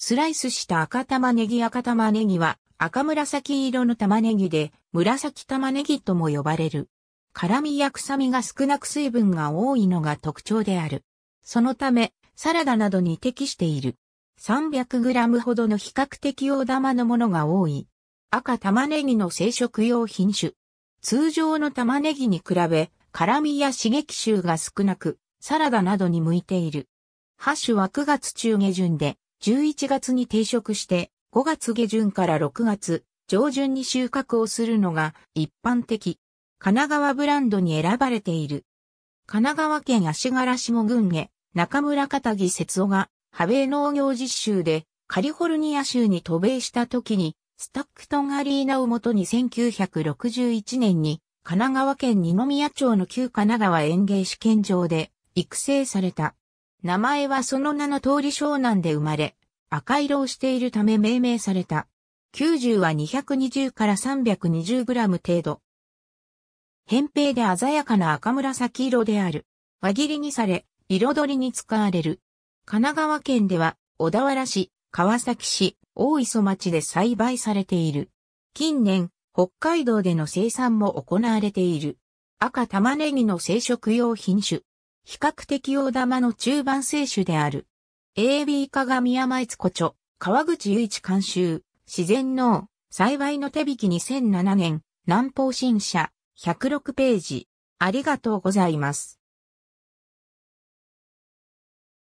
スライスした赤玉ねぎ赤玉ねぎは赤紫色の玉ねぎで紫玉ねぎとも呼ばれる。辛味や臭みが少なく水分が多いのが特徴である。そのため、サラダなどに適している。300g ほどの比較的大玉のものが多い。赤玉ねぎの生殖用品種。通常の玉ねぎに比べ、辛味や刺激臭が少なく、サラダなどに向いている。ハッシュは9月中下旬で11月に定食して、5月下旬から6月上旬に収穫をするのが一般的。神奈川ブランドに選ばれている。神奈川県足柄下群へ。中村片木節夫が、ハベ農業実習で、カリフォルニア州に渡米した時に、スタックトンアリーナをもとに1961年に、神奈川県二宮町の旧神奈川園芸試験場で育成された。名前はその名の通り湘南で生まれ、赤色をしているため命名された。90は220から320グラム程度。扁平で鮮やかな赤紫色である。輪切りにされ、彩りに使われる。神奈川県では、小田原市、川崎市、大磯町で栽培されている。近年、北海道での生産も行われている。赤玉ねぎの生殖用品種。比較的大玉の中盤選手である。AB 鏡つこち著、川口雄一監修、自然農、幸いの手引き2007年、南方新社、106ページ。ありがとうございます。